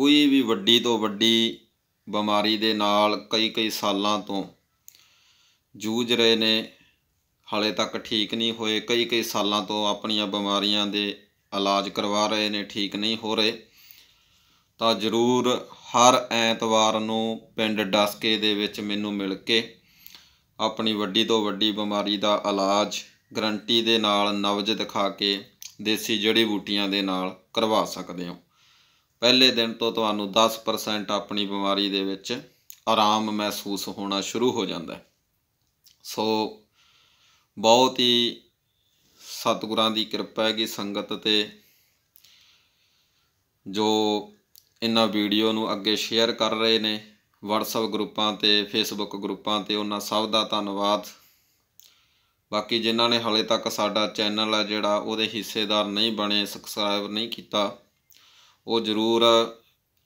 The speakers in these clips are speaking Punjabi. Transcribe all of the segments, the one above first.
ਕੋਈ ਵੀ ਵੱਡੀ ਤੋਂ ਵੱਡੀ ਬਿਮਾਰੀ ਦੇ ਨਾਲ ਕਈ ਕਈ ਸਾਲਾਂ ਤੋਂ ਜੂਝ ਰਹੇ ਨੇ ਹਾਲੇ ਤੱਕ ਠੀਕ ਨਹੀਂ ਹੋਏ ਕਈ ਕਈ ਸਾਲਾਂ ਤੋਂ ਆਪਣੀਆਂ ਬਿਮਾਰੀਆਂ ਦੇ ਇਲਾਜ ਕਰਵਾ ਰਹੇ ਨੇ ਠੀਕ ਨਹੀਂ ਹੋ ਰਹੇ ਤਾਂ ਜ਼ਰੂਰ ਹਰ ਐਤਵਾਰ ਨੂੰ ਪਿੰਡ ਡਸਕੇ ਦੇ ਵਿੱਚ ਮੈਨੂੰ ਮਿਲ ਕੇ ਆਪਣੀ ਵੱਡੀ ਤੋਂ ਵੱਡੀ ਬਿਮਾਰੀ ਦਾ ਇਲਾਜ ਗਰੰਟੀ ਦੇ ਨਾਲ ਨਵਜ ਦਿਖਾ ਕੇ ਦੇਸੀ ਜੜੀ ਬੂਟੀਆਂ ਦੇ ਨਾਲ ਕਰਵਾ ਸਕਦੇ ਹਾਂ ਪਹਿਲੇ ਦਿਨ ਤੋਂ ਤੁਹਾਨੂੰ 10% ਆਪਣੀ ਬਿਮਾਰੀ ਦੇ ਵਿੱਚ ਆਰਾਮ ਮਹਿਸੂਸ ਹੋਣਾ ਸ਼ੁਰੂ ਹੋ ਜਾਂਦਾ ਹੈ ਸੋ ਬਹੁਤ ਹੀ ਸਤਿਗੁਰਾਂ ਦੀ ਕਿਰਪਾ ਹੈ ਕਿ ਸੰਗਤ ਤੇ ਜੋ ਇਹਨਾਂ ਵੀਡੀਓ ਨੂੰ ਅੱਗੇ ਸ਼ੇਅਰ ਕਰ ਰਹੇ ਨੇ WhatsApp ਗਰੁੱਪਾਂ ਤੇ Facebook ਗਰੁੱਪਾਂ ਤੇ ਉਹਨਾਂ ਸਭ ਦਾ ਧੰਨਵਾਦ ਬਾਕੀ ਜਿਨ੍ਹਾਂ ਨੇ ਹਲੇ ਤੱਕ ਸਾਡਾ ਚੈਨਲ ਆ ਜਿਹੜਾ ਉਹਦੇ ਹਿੱਸੇਦਾਰ ਨਹੀਂ ਬਣੇ ਸਬਸਕ੍ਰਾਈਬ ਨਹੀਂ ਕੀਤਾ ਉਹ ਜ਼ਰੂਰ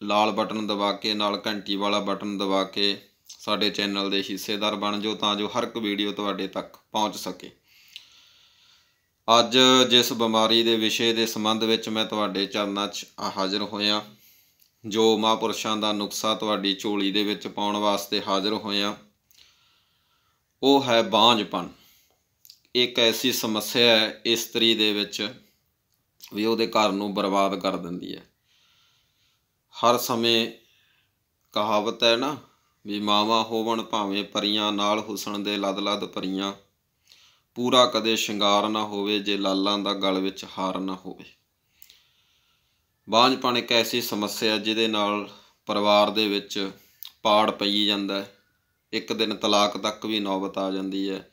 ਲਾਲ ਬਟਨ ਦਬਾ ਕੇ ਨਾਲ ਘੰਟੀ ਵਾਲਾ ਬਟਨ ਦਬਾ ਕੇ ਸਾਡੇ ਚੈਨਲ ਦੇ ਹਿੱਸੇਦਾਰ ਬਣ ਜਾਓ ਤਾਂ ਜੋ ਹਰ ਇੱਕ ਵੀਡੀਓ ਤੁਹਾਡੇ ਤੱਕ ਪਹੁੰਚ ਸਕੇ ਅੱਜ ਜਿਸ ਬਿਮਾਰੀ ਦੇ ਵਿਸ਼ੇ ਦੇ ਸੰਬੰਧ ਵਿੱਚ ਮੈਂ ਤੁਹਾਡੇ ਚਰਨਾਂ 'ਚ ਹਾਜ਼ਰ ਹੋਇਆ ਜੋ ਮਹਾਪੁਰਸ਼ਾਂ ਦਾ ਨੁਕਸਾ ਤੁਹਾਡੀ ਝੋਲੀ ਦੇ ਵਿੱਚ ਪਾਉਣ ਵਾਸਤੇ ਹਾਜ਼ਰ ਹੋਇਆ ਉਹ ਹੈ ਬਾਂਝਪਨ ਇੱਕ ਐਸੀ ਸਮੱਸਿਆ ਹੈ ਇਸਤਰੀ ਦੇ ਵਿੱਚ ਵੀ ਉਹਦੇ ਘਰ ਨੂੰ ਬਰਬਾਦ ਕਰ ਦਿੰਦੀ ਹੈ ਹਰ ਸਮੇਂ ਕਹਾਵਤ ਹੈ ਨਾ ਵੀ ਮਾਵਾ ਹੋਵਣ ਭਾਵੇਂ ਪਰੀਆਂ ਨਾਲ ਹੁਸਨ ਦੇ ਲਦ ਲਦ ਪਰੀਆਂ ਪੂਰਾ ਕਦੇ ਸ਼ਿੰਗਾਰ ਨਾ ਹੋਵੇ ਜੇ ਲਾਲਾਂ ਦਾ ਗਲ ਵਿੱਚ ਹਾਰ ਨਾ ਹੋਵੇ ਬਾਂਝਪਣ ਇੱਕ ਐਸੀ ਸਮੱਸਿਆ ਜਿਹਦੇ ਨਾਲ ਪਰਿਵਾਰ ਦੇ ਵਿੱਚ ਪਾੜ ਪਈ ਜਾਂਦਾ ਹੈ ਇੱਕ ਦਿਨ ਤਲਾਕ ਤੱਕ ਵੀ ਨੌਬਤ ਆ ਜਾਂਦੀ ਹੈ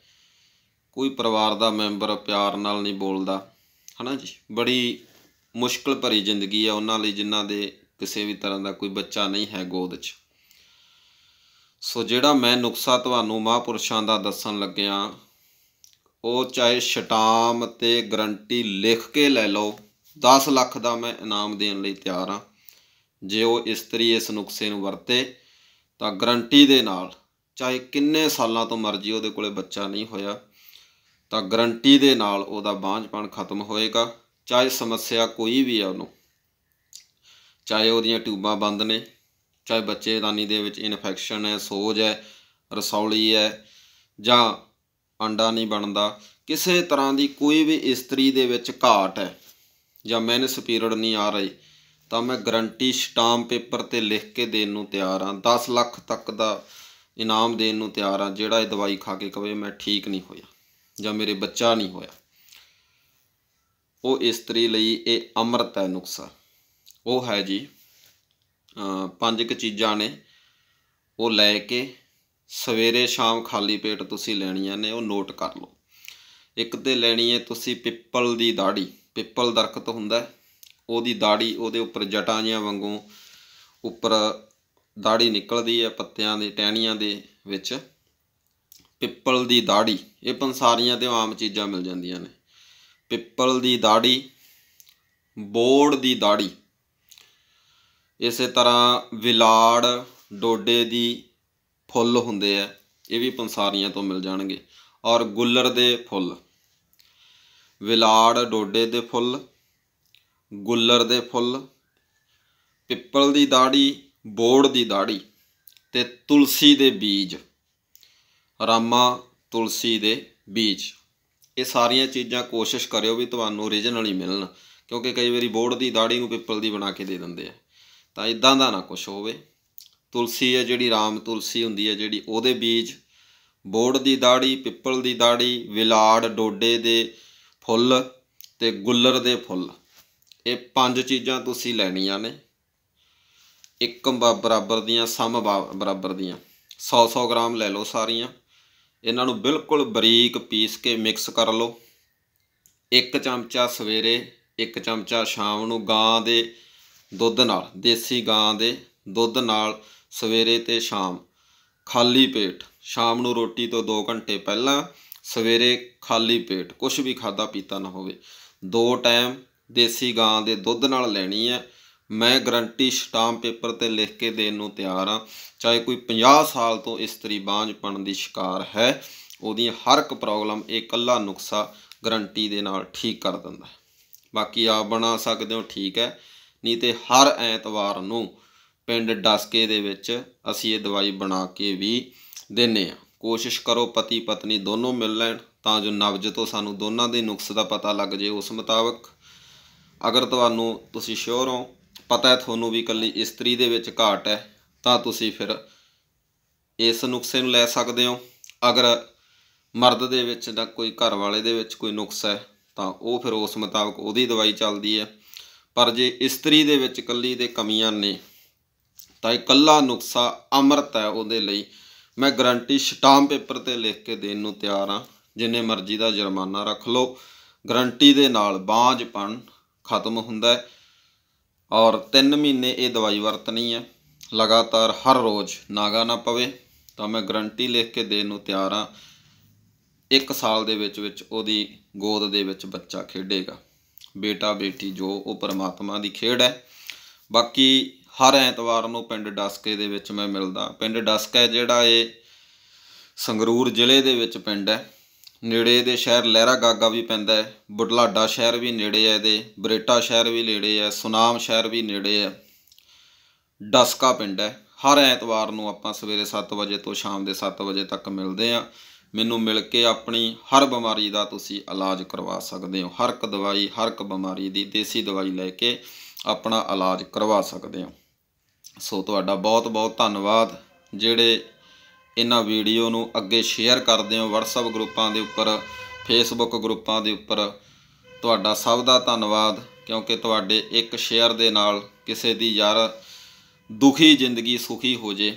ਕੋਈ ਪਰਿਵਾਰ ਦਾ ਮੈਂਬਰ ਪਿਆਰ ਨਾਲ ਨਹੀਂ ਬੋਲਦਾ ਹਨਾ ਜੀ ਬੜੀ ਮੁਸ਼ਕਲ ਭਰੀ ਜ਼ਿੰਦਗੀ ਹੈ ਉਹਨਾਂ ਲਈ ਜਿਨ੍ਹਾਂ ਦੇ ਕਿਸੇ ਵੀ ਤਰ੍ਹਾਂ ਦਾ ਕੋਈ ਬੱਚਾ ਨਹੀਂ ਹੈ ਗੋਦ 'ਚ ਸੋ ਜਿਹੜਾ ਮੈਂ ਨੁਕਸਾ ਤੁਹਾਨੂੰ ਮਹਾਪੁਰਸ਼ਾਂ ਦਾ ਦੱਸਣ ਲੱਗਿਆ ਉਹ ਚਾਹੇ ਸ਼ਟਾਮ ਤੇ ਗਰੰਟੀ ਲਿਖ ਕੇ ਲੈ ਲਓ 10 ਲੱਖ ਦਾ ਮੈਂ ਇਨਾਮ ਦੇਣ ਲਈ ਤਿਆਰ ਹਾਂ ਜੇ ਉਹ ਇਸਤਰੀ ਇਸ ਨੁਕਸੇ ਨੂੰ ਵਰਤੇ ਤਾਂ ਗਰੰਟੀ ਦੇ ਨਾਲ ਚਾਹੇ ਕਿੰਨੇ ਸਾਲਾਂ ਤੋਂ ਮਰਜ਼ੀ ਉਹਦੇ ਕੋਲੇ ਬੱਚਾ ਨਹੀਂ ਹੋਇਆ ਤਾਂ ਗਰੰਟੀ ਦੇ ਨਾਲ ਉਹਦਾ ਬਾਂਝਪਣ ਖਤਮ ਹੋਏਗਾ ਚਾਹੇ ਸਮੱਸਿਆ ਕੋਈ ਵੀ ਆ ਉਹਨੂੰ ਚਾਹੇ ਉਹਦੀਆਂ ਟਿਊਬਾਂ ਬੰਦ ਨੇ ਚਾਹੇ ਬੱਚੇਦਾਨੀ ਦੇ ਵਿੱਚ ਇਨਫੈਕਸ਼ਨ ਹੈ ਸੋਜ ਹੈ ਰਸੌਲੀ ਹੈ ਜਾਂ ਅੰਡਾ ਨਹੀਂ ਬਣਦਾ ਕਿਸੇ ਤਰ੍ਹਾਂ ਦੀ ਕੋਈ ਵੀ ਇਸਤਰੀ ਦੇ ਵਿੱਚ ਘਾਟ ਹੈ ਜਾਂ ਮੈਨਸ ਪੀਰੀਅਡ ਨਹੀਂ ਆ ਰਹੀ ਤਾਂ ਮੈਂ ਗਰੰਟੀ ਸਟਾਮ ਪੇਪਰ ਤੇ ਲਿਖ ਕੇ ਦੇਣ ਨੂੰ ਤਿਆਰ ਹਾਂ 10 ਲੱਖ ਤੱਕ ਦਾ ਇਨਾਮ ਦੇਣ ਨੂੰ ਤਿਆਰ ਹਾਂ ਜਿਹੜਾ ਇਹ ਦਵਾਈ ਖਾ ਕੇ ਕਵੇ ਮੈਂ ਠੀਕ ਨਹੀਂ ਹੋਇਆ ਜਾਂ ਮੇਰੇ ਬੱਚਾ ਨਹੀਂ ਹੋਇਆ ਉਹ ਇਸਤਰੀ ਲਈ ਇਹ ਅੰਮ੍ਰਿਤ ਹੈ ਨੁਕਸਾ ਉਹ ਹੈ ਜੀ ਪੰਜ ਕੁ ਚੀਜ਼ਾਂ ਨੇ ਉਹ ਲੈ ਕੇ ਸਵੇਰੇ ਸ਼ਾਮ ਖਾਲੀ ਪੇਟ ਤੁਸੀਂ ਲੈਣੀਆਂ ਨੇ ਉਹ ਨੋਟ ਕਰ ਲਓ ਇੱਕ ਤੇ ਲੈਣੀ ਹੈ ਤੁਸੀਂ ਪਿੱਪਲ ਦੀ ਦਾੜੀ ਪਿੱਪਲ ਦਰਖਤ ਹੁੰਦਾ ਉਹਦੀ ਦਾੜੀ ਉਹਦੇ ਉੱਪਰ ਜਟਾਂ ਜਿਹਾਂ ਵਾਂਗੂ ਉੱਪਰ ਦਾੜੀ ਨਿਕਲਦੀ ਹੈ ਪੱਤਿਆਂ ਦੇ ਟਹਿਣੀਆਂ ਦੇ ਵਿੱਚ ਪਿੱਪਲ ਦੀ ਦਾੜੀ ਇਹ ਪੰਸਾਰੀਆਂ ਤੇ ਆਮ ਚੀਜ਼ਾਂ ਮਿਲ ਜਾਂਦੀਆਂ ਨੇ ਪਿੱਪਲ ਦੀ ਦਾੜੀ ਬੋੜ ਦੀ ਦਾੜੀ ਇਸੇ ਤਰ੍ਹਾਂ ਵਿਲਾੜ ਡੋਡੇ ਦੀ ਫੁੱਲ ਹੁੰਦੇ ਆ ਇਹ ਵੀ ਪੰਸਾਰੀਆਂ ਤੋਂ ਮਿਲ ਜਾਣਗੇ ਔਰ ਗੁੱਲਰ ਦੇ ਫੁੱਲ ਵਿਲਾੜ ਡੋਡੇ ਦੇ ਫੁੱਲ ਗੁੱਲਰ ਦੇ ਫੁੱਲ ਪਿੱਪਲ ਦੀ ਦਾੜੀ ਬੋੜ ਦੀ ਦਾੜੀ ਤੇ ਤੁਲਸੀ ਦੇ ਬੀਜ ਰਾਮਾ ਤੁਲਸੀ ਦੇ ਬੀਜ ਇਹ ਸਾਰੀਆਂ ਚੀਜ਼ਾਂ ਕੋਸ਼ਿਸ਼ ਕਰਿਓ ਵੀ ਤੁਹਾਨੂੰ origignal ਹੀ ਮਿਲਣ ਕਿਉਂਕਿ ਕਈ ਵਾਰੀ ਬੋੜ ਦੀ ਦਾੜੀ ਨੂੰ ਪਿੱਪਲ ਦੀ ਬਣਾ ਕੇ ਦੇ ਦਿੰਦੇ ਆ ਤਾਂ ਇਦਾਂ ਦਾ ਨਾ ਕੁਝ ਹੋਵੇ ਤੁਲਸੀ ਹੈ ਜਿਹੜੀ ਰਾਮ ਤੁਲਸੀ ਹੁੰਦੀ ਹੈ ਜਿਹੜੀ ਉਹਦੇ ਬੀਜ ਬੋੜ ਦੀ ਦਾੜੀ ਪਿੱਪਲ ਦੀ ਦਾੜੀ ਵਿਲਾੜ ਡੋਡੇ ਦੇ ਫੁੱਲ ਤੇ ਗੁੱਲਰ ਦੇ ਫੁੱਲ ਇਹ ਪੰਜ ਚੀਜ਼ਾਂ ਤੁਸੀਂ ਲੈਣੀਆਂ ਨੇ ਇੱਕ ਬਰਾਬਰ ਦੀਆਂ ਸਮ ਬਰਾਬਰ ਦੀਆਂ 100-100 ਗ੍ਰਾਮ ਲੈ ਲਓ ਸਾਰੀਆਂ ਇਹਨਾਂ ਨੂੰ ਬਿਲਕੁਲ ਬਰੀਕ ਪੀਸ ਕੇ ਮਿਕਸ ਕਰ ਲਓ ਇੱਕ ਚਮਚਾ ਸਵੇਰੇ ਇੱਕ ਚਮਚਾ ਸ਼ਾਮ ਨੂੰ ਗਾਂ ਦੇ ਦੁੱਧ ਨਾਲ ਦੇਸੀ ਗਾਂ ਦੇ ਦੁੱਧ ਨਾਲ ਸਵੇਰੇ ਤੇ ਸ਼ਾਮ ਖਾਲੀ ਪੇਟ ਸ਼ਾਮ ਨੂੰ ਰੋਟੀ ਤੋਂ 2 ਘੰਟੇ ਪਹਿਲਾਂ ਸਵੇਰੇ ਖਾਲੀ ਪੇਟ ਕੁਝ ਵੀ ਖਾਦਾ ਪੀਤਾ ਨਾ ਹੋਵੇ ਦੋ ਟਾਈਮ ਦੇਸੀ ਗਾਂ ਦੇ ਦੁੱਧ ਨਾਲ ਲੈਣੀ ਹੈ ਮੈਂ ਗਰੰਟੀ ਸਟਾਮ ਪੇਪਰ ਤੇ ਲਿਖ ਕੇ ਦੇਣ ਨੂੰ ਤਿਆਰ ਹਾਂ ਚਾਹੇ ਕੋਈ 50 ਸਾਲ ਤੋਂ ਇਸਤਰੀ ਬਾਂਝਪਣ ਦੀ ਸ਼ਿਕਾਰ ਹੈ ਉਹਦੀ ਹਰ ਇੱਕ ਪ੍ਰੋਬਲਮ ਇਹ ਕੱਲਾ ਨੁਕਸਾ ਗਰੰਟੀ ਦੇ ਨਾਲ ਠੀਕ ਕਰ ਦਿੰਦਾ ਬਾਕੀ ਆਪ ਬਣਾ ਸਕਦੇ ਹੋ ਠੀਕ ਹੈ ਨਹੀਂ ਤੇ ਹਰ ਐਤਵਾਰ ਨੂੰ ਪਿੰਡ ਡਸਕੇ ਦੇ ਵਿੱਚ ਅਸੀਂ ਇਹ ਦਵਾਈ ਬਣਾ ਕੇ ਵੀ ਦਿੰਨੇ ਆ ਕੋਸ਼ਿਸ਼ ਕਰੋ ਪਤੀ ਪਤਨੀ ਦੋਨੋਂ ਮਿਲ ਲੈਣ ਤਾਂ ਜੋ ਨਵਜ ਤੋਂ ਸਾਨੂੰ ਦੋਨਾਂ ਦੇ ਨੁਕਸ ਦਾ ਪਤਾ ਲੱਗ ਜੇ ਉਸ ਮੁਤਾਬਕ ਅਗਰ ਤੁਹਾਨੂੰ ਤੁਸੀਂ ਸ਼ੋਰ ਹੋ ਪਤਾ ਹੈ ਤੁਹਾਨੂੰ ਵੀ ਕੱਲੀ ਇਸਤਰੀ ਦੇ ਵਿੱਚ ਘਾਟ ਹੈ ਤਾਂ ਤੁਸੀਂ ਫਿਰ ਇਸ ਨੁਕਸੇ ਨੂੰ ਲੈ ਸਕਦੇ ਹੋ ਅਗਰ ਮਰਦ ਦੇ ਵਿੱਚ ਦਾ ਕੋਈ ਘਰ ਵਾਲੇ ਦੇ ਵਿੱਚ ਕੋਈ ਨੁਕਸ ਹੈ ਤਾਂ ਉਹ ਫਿਰ ਉਸ ਮੁਤਾਬਕ ਉਹਦੀ ਦਵਾਈ ਚੱਲਦੀ ਹੈ ਪਰ ਜੇ ਇਸਤਰੀ ਦੇ ਵਿੱਚ ਕੱਲੀ ਦੇ ਕਮੀਆਂ ਨੇ ਤਾਂ ਇਕੱਲਾ ਨੁਕਸਾ ਅਮਰਤ ਹੈ ਉਹਦੇ ਲਈ ਮੈਂ ਗਰੰਟੀ ਸਟਾਮ ਪੇਪਰ ਤੇ ਲਿਖ ਕੇ ਦੇਣ ਨੂੰ ਤਿਆਰ ਹਾਂ ਜਿੰਨੇ ਮਰਜ਼ੀ ਦਾ ਜੁਰਮਾਨਾ ਰੱਖ ਲਓ ਗਰੰਟੀ ਦੇ ਨਾਲ ਬਾਝਪਣ ਖਤਮ ਹੁੰਦਾ ਹੈ ਔਰ 3 ਮਹੀਨੇ ਇਹ ਦਵਾਈ ਵਰਤਣੀ ਹੈ ਲਗਾਤਾਰ ਹਰ ਰੋਜ਼ ਨਾਗਾ ਨਾ ਪਵੇ ਤਾਂ ਮੈਂ ਗਰੰਟੀ ਲਿਖ ਕੇ ਦੇਣ ਨੂੰ ਤਿਆਰ ਹਾਂ 1 ਸਾਲ ਦੇ ਵਿੱਚ ਵਿੱਚ ਉਹਦੀ ਗੋਦ ਦੇ ਵਿੱਚ ਬੱਚਾ ਖੇਡੇਗਾ ਬੇਟਾ ਬੇਟੀ ਜੋ ਉਹ ਪਰਮਾਤਮਾ ਦੀ ਖੇਡ ਹੈ ਬਾਕੀ ਹਰ ਐਤਵਾਰ ਨੂੰ ਪਿੰਡ ਡਸਕੇ ਦੇ ਵਿੱਚ ਮੈਂ ਮਿਲਦਾ ਪਿੰਡ ਡਸਕਾ ਜਿਹੜਾ ਇਹ ਸੰਗਰੂਰ ਜ਼ਿਲ੍ਹੇ ਦੇ ਵਿੱਚ ਪਿੰਡ ਹੈ ਨੇੜੇ ਦੇ ਸ਼ਹਿਰ ਲਹਿਰਾ ਗਾਗਾ ਵੀ ਪੈਂਦਾ ਹੈ ਬੁਢਲਾਡਾ ਸ਼ਹਿਰ ਵੀ ਨੇੜੇ ਹੈ ਇਹਦੇ ਬਰੇਟਾ ਸ਼ਹਿਰ ਵੀ ਨੇੜੇ ਹੈ ਸੁਨਾਮ ਸ਼ਹਿਰ ਵੀ ਨੇੜੇ ਹੈ ਡਸਕਾ ਪਿੰਡ ਹੈ ਹਰ ਐਤਵਾਰ ਨੂੰ ਆਪਾਂ ਸਵੇਰੇ 7 ਵਜੇ ਤੋਂ ਸ਼ਾਮ ਦੇ 7 ਵਜੇ ਤੱਕ ਮਿਲਦੇ ਆਂ ਮੈਨੂੰ ਮਿਲ ਕੇ ਆਪਣੀ ਹਰ ਬਿਮਾਰੀ ਦਾ ਤੁਸੀਂ ਇਲਾਜ ਕਰਵਾ ਸਕਦੇ ਹੋ ਹਰ ਇੱਕ ਦਵਾਈ ਹਰ ਇੱਕ ਬਿਮਾਰੀ ਦੀ ਦੇਸੀ ਦਵਾਈ ਲੈ ਕੇ ਆਪਣਾ ਇਲਾਜ ਕਰਵਾ ਸਕਦੇ ਹੋ ਸੋ ਤੁਹਾਡਾ ਬਹੁਤ ਬਹੁਤ ਧੰਨਵਾਦ ਜਿਹੜੇ ਇਹਨਾਂ ਵੀਡੀਓ ਨੂੰ ਅੱਗੇ ਸ਼ੇਅਰ ਕਰਦੇ ਹੋ WhatsApp ਗਰੁੱਪਾਂ ਦੇ ਉੱਪਰ Facebook ਗਰੁੱਪਾਂ ਦੇ ਉੱਪਰ ਤੁਹਾਡਾ ਸਭ ਦਾ ਧੰਨਵਾਦ ਕਿਉਂਕਿ ਤੁਹਾਡੇ ਇੱਕ ਸ਼ੇਅਰ ਦੇ ਨਾਲ ਕਿਸੇ ਦੀ ਯਾਰ ਦੁਖੀ ਜ਼ਿੰਦਗੀ ਸੁਖੀ ਹੋ ਜੇ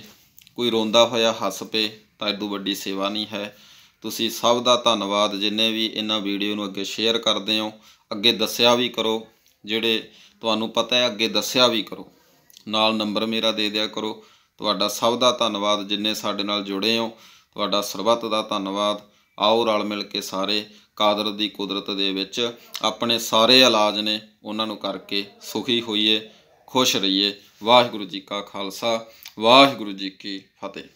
ਕੋਈ ਰੋਂਦਾ ਹੋਇਆ ਹੱਸ ਪਏ ਤਾਂ ਇਦੋਂ ਵੱਡੀ ਸੇਵਾ ਨਹੀਂ ਹੈ ਤੁਸੀਂ ਸਭ ਦਾ ਧੰਨਵਾਦ ਜਿੰਨੇ ਵੀ ਇਹਨਾਂ ਵੀਡੀਓ ਨੂੰ ਅੱਗੇ ਸ਼ੇਅਰ ਕਰਦੇ ਹੋ ਅੱਗੇ ਦੱਸਿਆ ਵੀ ਕਰੋ ਜਿਹੜੇ ਤੁਹਾਨੂੰ ਪਤਾ ਹੈ ਅੱਗੇ ਦੱਸਿਆ ਵੀ ਕਰੋ ਨਾਲ ਨੰਬਰ ਮੇਰਾ ਦੇ ਦਿਆ ਕਰੋ ਤੁਹਾਡਾ ਸਭ ਦਾ ਧੰਨਵਾਦ ਜਿੰਨੇ ਸਾਡੇ ਨਾਲ ਜੁੜੇ ਹੋ ਤੁਹਾਡਾ ਸਰਬੱਤ ਦਾ ਧੰਨਵਾਦ ਆਓ ਰਲ ਮਿਲ ਕੇ ਸਾਰੇ ਕਾਦਰ ਦੀ ਕੁਦਰਤ ਦੇ ਵਿੱਚ ਆਪਣੇ ਸਾਰੇ ਇਲਾਜ ਨੇ ਉਹਨਾਂ ਨੂੰ ਕਰਕੇ ਸੁਖੀ ਹੋਈਏ ਖੁਸ਼ ਰਹੀਏ ਵਾਹਿਗੁਰੂ ਜੀ ਕਾ ਖਾਲਸਾ ਵਾਹਿਗੁਰੂ ਜੀ ਕੀ ਫਤਿਹ